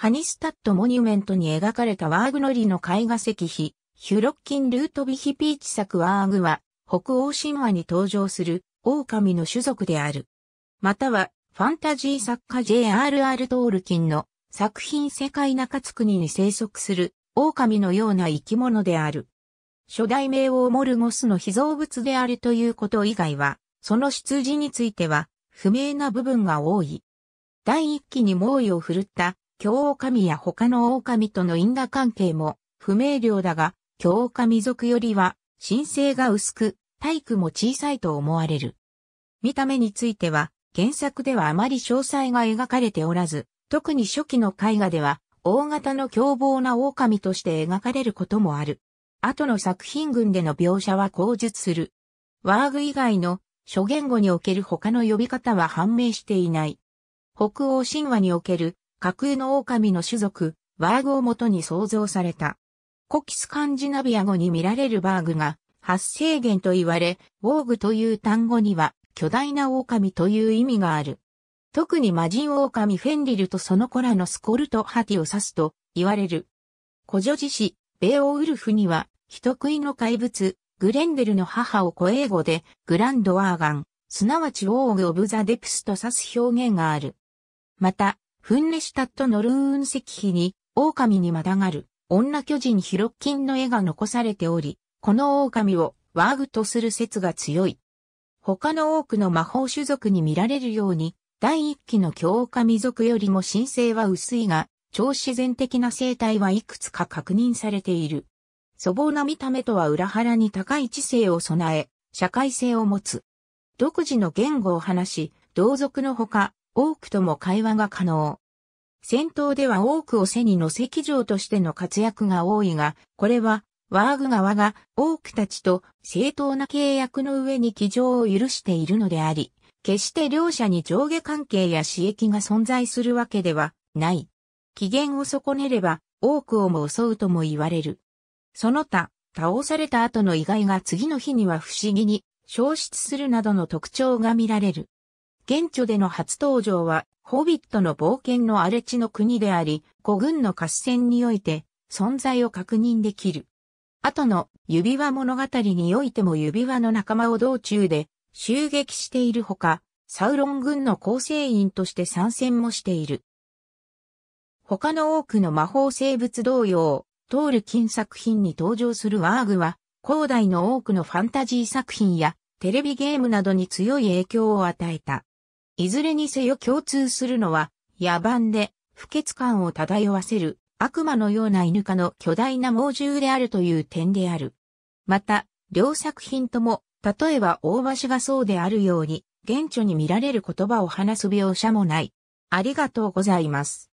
ハニスタットモニュメントに描かれたワーグノリの絵画石碑、ヒュロッキン・ルートビヒピーチ作ワーグは、北欧神話に登場する狼の種族である。または、ファンタジー作家 J.R.R. トールキンの作品世界中津国に生息する狼のような生き物である。初代名王モルゴスの被造物であるということ以外は、その出自については不明な部分が多い。第一期に猛威を振るった京狼や他の狼との因果関係も不明瞭だが、京狼族よりは、神聖が薄く、体育も小さいと思われる。見た目については、原作ではあまり詳細が描かれておらず、特に初期の絵画では、大型の凶暴な狼として描かれることもある。後の作品群での描写は口述する。ワーグ以外の諸言語における他の呼び方は判明していない。北欧神話における架空の狼の種族、ワーグをもとに創造された。コキスカンジナビア語に見られるバーグが発生源と言われ、ウォーグという単語には巨大な狼という意味がある。特に魔人狼フェンリルとその子らのスコルトハティを指すと言われる。古女自子、ベーオウルフには、人食いの怪物、グレンデルの母を古英語で、グランドワーガン、すなわちウォーグ・オブ・ザ・デプスと指す表現がある。また、フンレシュタットノルーン石碑に、狼にまたがる、女巨人ヒロッキンの絵が残されており、この狼をワーグとする説が強い。他の多くの魔法種族に見られるように、第一期の強狼族よりも神聖は薄いが、超自然的な生態はいくつか確認されている。粗暴な見た目とは裏腹に高い知性を備え、社会性を持つ。独自の言語を話し、同族のほか、多くとも会話が可能。戦闘では多くを背に乗せ騎乗としての活躍が多いが、これは、ワーグ側が多くたちと正当な契約の上に騎乗を許しているのであり、決して両者に上下関係や私益が存在するわけではない。機嫌を損ねれば、多くをも襲うとも言われる。その他、倒された後の意外が次の日には不思議に消失するなどの特徴が見られる。現著での初登場は、ホビットの冒険の荒れ地の国であり、古軍の合戦において、存在を確認できる。後の指輪物語においても指輪の仲間を道中で襲撃しているほか、サウロン軍の構成員として参戦もしている。他の多くの魔法生物同様、トールキン作品に登場するワーグは、広大の多くのファンタジー作品やテレビゲームなどに強い影響を与えた。いずれにせよ共通するのは、野蛮で、不潔感を漂わせる、悪魔のような犬科の巨大な猛獣であるという点である。また、両作品とも、例えば大橋がそうであるように、現著に見られる言葉を話す描写もない。ありがとうございます。